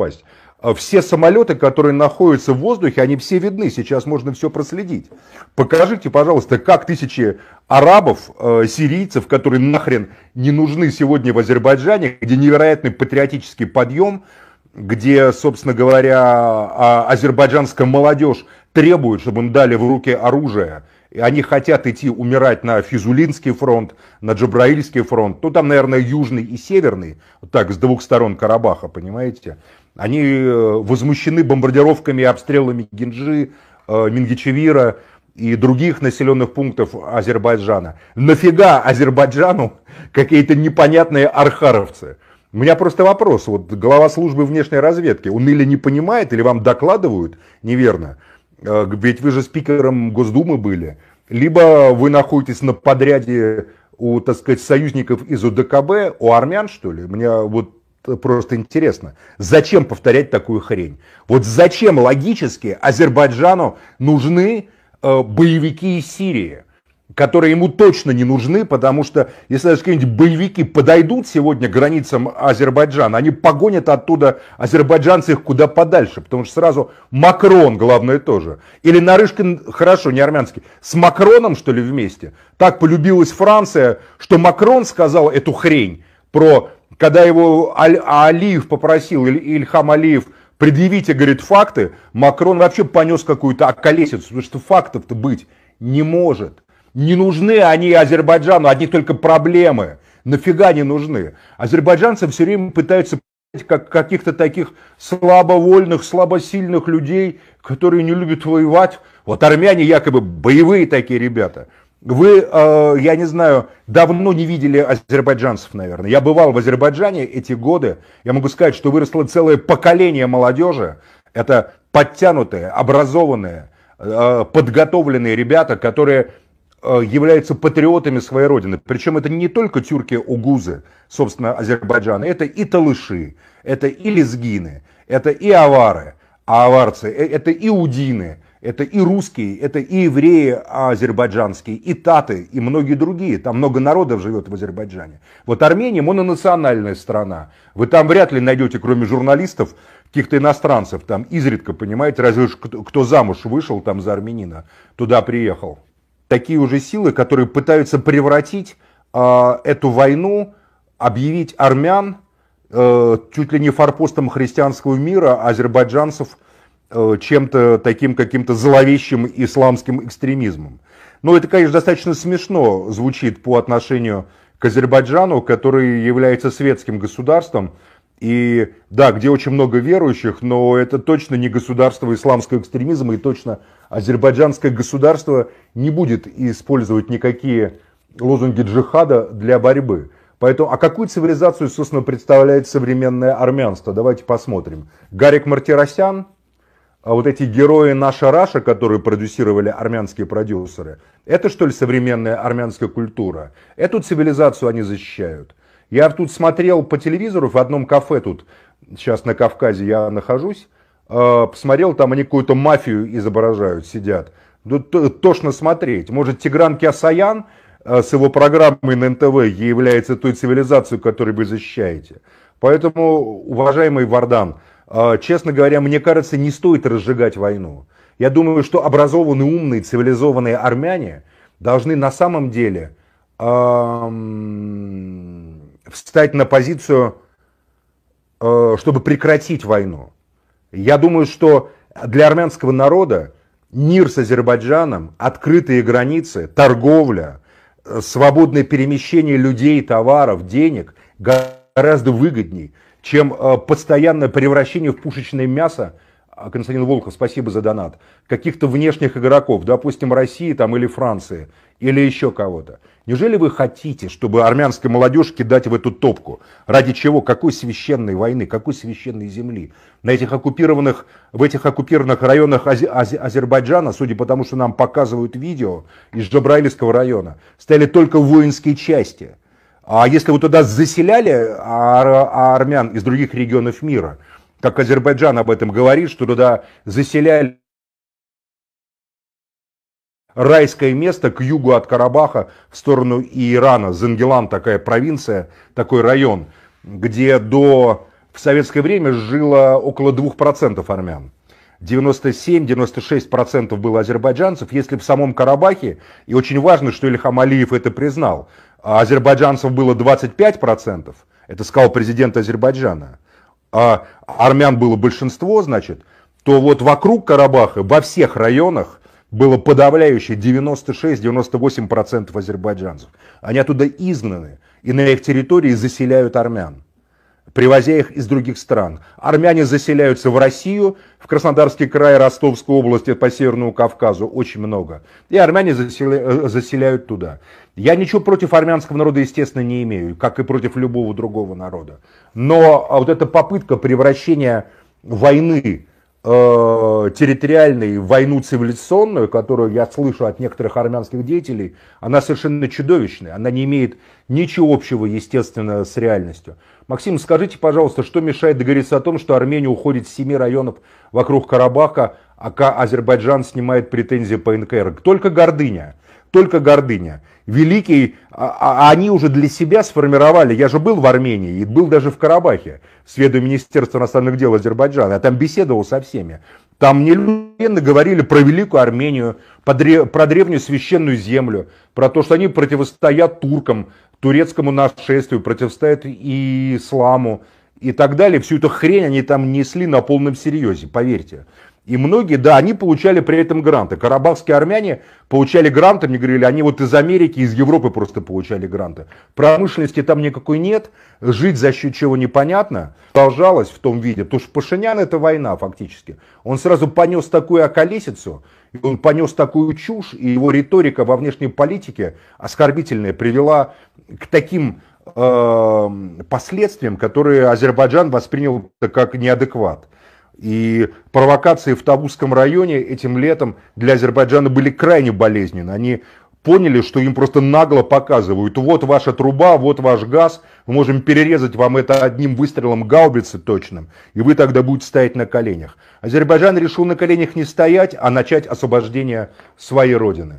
упасть. А все самолеты, которые находятся в воздухе, они все видны, сейчас можно все проследить. Покажите, пожалуйста, как тысячи арабов, э, сирийцев, которые нахрен не нужны сегодня в Азербайджане, где невероятный патриотический подъем, где, собственно говоря, а, азербайджанская молодежь требует, чтобы им дали в руки оружие. И они хотят идти умирать на Физулинский фронт, на Джабраильский фронт. Ну, там, наверное, южный и северный, вот так, с двух сторон Карабаха, понимаете? Они э, возмущены бомбардировками и обстрелами Гинджи, э, Мингичевира и других населенных пунктов Азербайджана. Нафига Азербайджану какие-то непонятные архаровцы? У меня просто вопрос, вот глава службы внешней разведки, он или не понимает, или вам докладывают неверно, э, ведь вы же спикером Госдумы были, либо вы находитесь на подряде у, так сказать, союзников из УДКБ, у армян, что ли? Мне вот просто интересно. Зачем повторять такую хрень? Вот зачем логически Азербайджану нужны э, боевики из Сирии? которые ему точно не нужны, потому что если даже какие-нибудь боевики подойдут сегодня к границам Азербайджана, они погонят оттуда азербайджанцев куда подальше, потому что сразу Макрон, главное, тоже. Или Нарышкин, хорошо, не армянский, с Макроном, что ли, вместе? Так полюбилась Франция, что Макрон сказал эту хрень про когда его Алиев попросил, Иль, Ильхам Алиев, предъявите, говорит, факты, Макрон вообще понес какую-то околесицу, потому что фактов-то быть не может. Не нужны они Азербайджану, одни только проблемы. Нафига не нужны? Азербайджанцы все время пытаются как каких-то таких слабовольных, слабосильных людей, которые не любят воевать. Вот армяне якобы боевые такие ребята. Вы, э, я не знаю, давно не видели азербайджанцев, наверное. Я бывал в Азербайджане эти годы. Я могу сказать, что выросло целое поколение молодежи. Это подтянутые, образованные, э, подготовленные ребята, которые э, являются патриотами своей родины. Причем это не только тюрки-угузы, собственно, Азербайджана. Это и талыши, это и лезгины, это и авары, а аварцы, это и удины – это и русские, это и евреи азербайджанские, и таты, и многие другие. Там много народов живет в Азербайджане. Вот Армения мононациональная страна. Вы там вряд ли найдете, кроме журналистов, каких-то иностранцев. Там изредка, понимаете, разве кто замуж вышел там за армянина, туда приехал. Такие уже силы, которые пытаются превратить э, эту войну, объявить армян э, чуть ли не форпостом христианского мира, азербайджанцев – Э, чем-то таким каким-то зловещим исламским экстремизмом. Но ну, это, конечно, достаточно смешно звучит по отношению к Азербайджану, который является светским государством, и да, где очень много верующих, но это точно не государство исламского экстремизма, и точно азербайджанское государство не будет использовать никакие лозунги джихада для борьбы. Поэтому, а какую цивилизацию, собственно, представляет современное армянство? Давайте посмотрим. Гарик Мартиросян – а вот эти герои «Наша Раша», которые продюсировали армянские продюсеры, это что ли современная армянская культура? Эту цивилизацию они защищают. Я тут смотрел по телевизору, в одном кафе тут, сейчас на Кавказе я нахожусь, э, посмотрел, там они какую-то мафию изображают, сидят. Ну, тошно смотреть. Может, Тигран Киасаян э, с его программой на НТВ является той цивилизацией, которую вы защищаете. Поэтому, уважаемый Вардан, а, честно говоря, мне кажется, не стоит разжигать войну. Я думаю, что образованные, умные, цивилизованные армяне должны на самом деле эм, встать на позицию, э, чтобы прекратить войну. Я думаю, что для армянского народа мир с Азербайджаном, открытые границы, торговля, э, свободное перемещение людей, товаров, денег гораздо выгодней, чем э, постоянное превращение в пушечное мясо а, Константин Волков, спасибо за донат, каких-то внешних игроков, допустим, России там, или Франции, или еще кого-то. Неужели вы хотите, чтобы армянской молодежь кидать в эту топку? Ради чего? Какой священной войны? Какой священной земли? На этих оккупированных, в этих оккупированных районах Ази, Ази, Азербайджана, судя по тому, что нам показывают видео из Джабраилевского района, стояли только воинские части. А если вы туда заселяли армян из других регионов мира, как Азербайджан об этом говорит, что туда заселяли райское место к югу от Карабаха в сторону Ирана, Зангелан такая провинция, такой район, где до в советское время жило около 2% армян. 97-96% было азербайджанцев, если в самом Карабахе, и очень важно, что Ильхам Алиев это признал, а азербайджанцев было 25%, это сказал президент Азербайджана, а армян было большинство, значит, то вот вокруг Карабаха, во всех районах, было подавляющее 96-98% азербайджанцев. Они оттуда изгнаны, и на их территории заселяют армян привозя их из других стран. Армяне заселяются в Россию, в Краснодарский край, Ростовскую область, по Северному Кавказу очень много. И армяне заселя... Э, заселяют туда. Я ничего против армянского народа, естественно, не имею, как и против любого другого народа. Но а, вот эта попытка превращения войны Э, территориальной войну цивилизационную, которую я слышу от некоторых армянских деятелей, она совершенно чудовищная, она не имеет ничего общего, естественно, с реальностью. Максим, скажите, пожалуйста, что мешает договориться о том, что Армения уходит с семи районов вокруг Карабаха, а Азербайджан снимает претензии по НКР? Только гордыня только гордыня. Великий, а, а они уже для себя сформировали, я же был в Армении и был даже в Карабахе, сведу министерство иностранных дел Азербайджана, я там беседовал со всеми. Там мне ленно говорили про Великую Армению, про древнюю священную землю, про то, что они противостоят туркам, турецкому нашествию, противостоят и исламу и так далее. Всю эту хрень они там несли на полном серьезе, поверьте. И многие, да, они получали при этом гранты. Карабахские армяне получали гранты, мне говорили, они вот из Америки, из Европы просто получали гранты. Промышленности там никакой нет, жить за счет чего непонятно. Продолжалось в том виде, потому что Пашинян это война фактически. Он сразу понес такую околесицу, он понес такую чушь, и его риторика во внешней политике оскорбительная привела к таким э, последствиям, которые Азербайджан воспринял как неадекват. И провокации в Табузском районе этим летом для Азербайджана были крайне болезненны. Они поняли, что им просто нагло показывают, вот ваша труба, вот ваш газ, мы можем перерезать вам это одним выстрелом гаубицы точным, и вы тогда будете стоять на коленях. Азербайджан решил на коленях не стоять, а начать освобождение своей родины.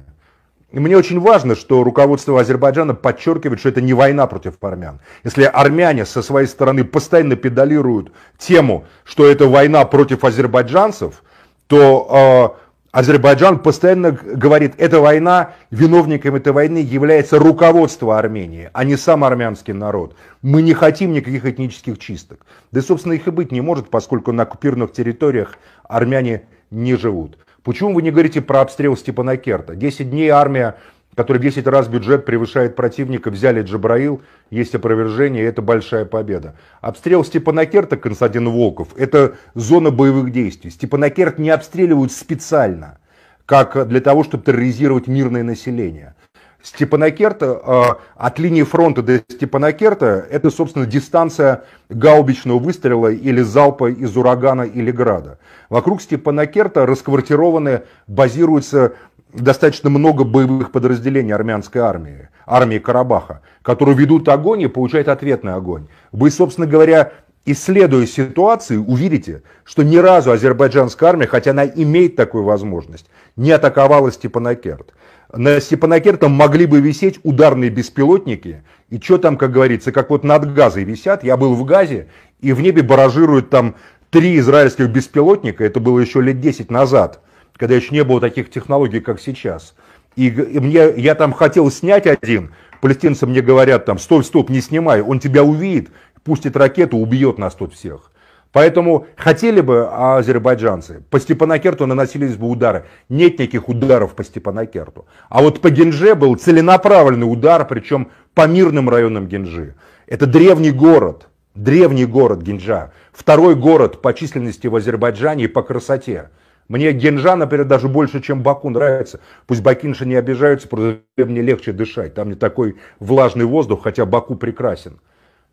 Мне очень важно, что руководство Азербайджана подчеркивает, что это не война против армян. Если армяне со своей стороны постоянно педалируют тему, что это война против азербайджанцев, то э, Азербайджан постоянно говорит, эта война, виновником этой войны является руководство Армении, а не сам армянский народ. Мы не хотим никаких этнических чисток. Да, собственно, их и быть не может, поскольку на оккупированных территориях армяне не живут. Почему вы не говорите про обстрел Степанакерта? 10 дней армия, которая 10 раз бюджет превышает противника, взяли Джабраил, есть опровержение, это большая победа. Обстрел Степанакерта, Константин Волков, это зона боевых действий. Степанакерт не обстреливают специально, как для того, чтобы терроризировать мирное население. Степанакерта, а, от линии фронта до Степанакерта, это, собственно, дистанция гаубичного выстрела или залпа из урагана или града. Вокруг Степанакерта расквартированы, базируются достаточно много боевых подразделений армянской армии, армии Карабаха, которые ведут огонь и получают ответный огонь. Вы, собственно говоря, исследуя ситуацию, увидите, что ни разу азербайджанская армия, хотя она имеет такую возможность, не атаковала Степанакерт. На Степанакертом могли бы висеть ударные беспилотники, и что там, как говорится, как вот над газой висят. Я был в газе, и в небе баражируют там три израильских беспилотника, это было еще лет 10 назад, когда еще не было таких технологий, как сейчас. И, и мне, я там хотел снять один, палестинцы мне говорят там, стоп, стоп, не снимай, он тебя увидит пустит ракету, убьет нас тут всех. Поэтому хотели бы азербайджанцы, по Степанакерту наносились бы удары. Нет никаких ударов по Степанакерту. А вот по Генже был целенаправленный удар, причем по мирным районам Генжи. Это древний город, древний город Генжа, Второй город по численности в Азербайджане и по красоте. Мне Генжа, например, даже больше, чем Баку нравится. Пусть бакинши не обижаются, просто мне легче дышать. Там не такой влажный воздух, хотя Баку прекрасен.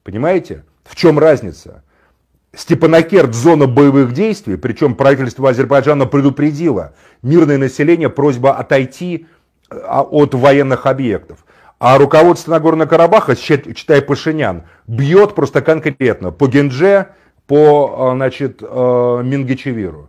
Понимаете, в чем разница? Степанакерт – зона боевых действий, причем правительство Азербайджана предупредило мирное население просьба отойти э, а, от военных объектов. А руководство Нагорного Карабаха, читая Пашинян, бьет просто конкретно по Гендже, по э, значит, э, Мингичевиру.